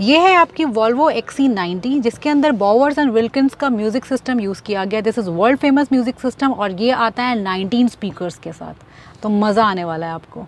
ये है आपकी एक्सी XC90 जिसके अंदर बॉवर्स एंड विल्किंस का म्यूज़िक सिस्टम यूज़ किया गया this is world famous music system और ये आता है 19 स्पीकर्स के साथ तो मज़ा आने वाला है आपको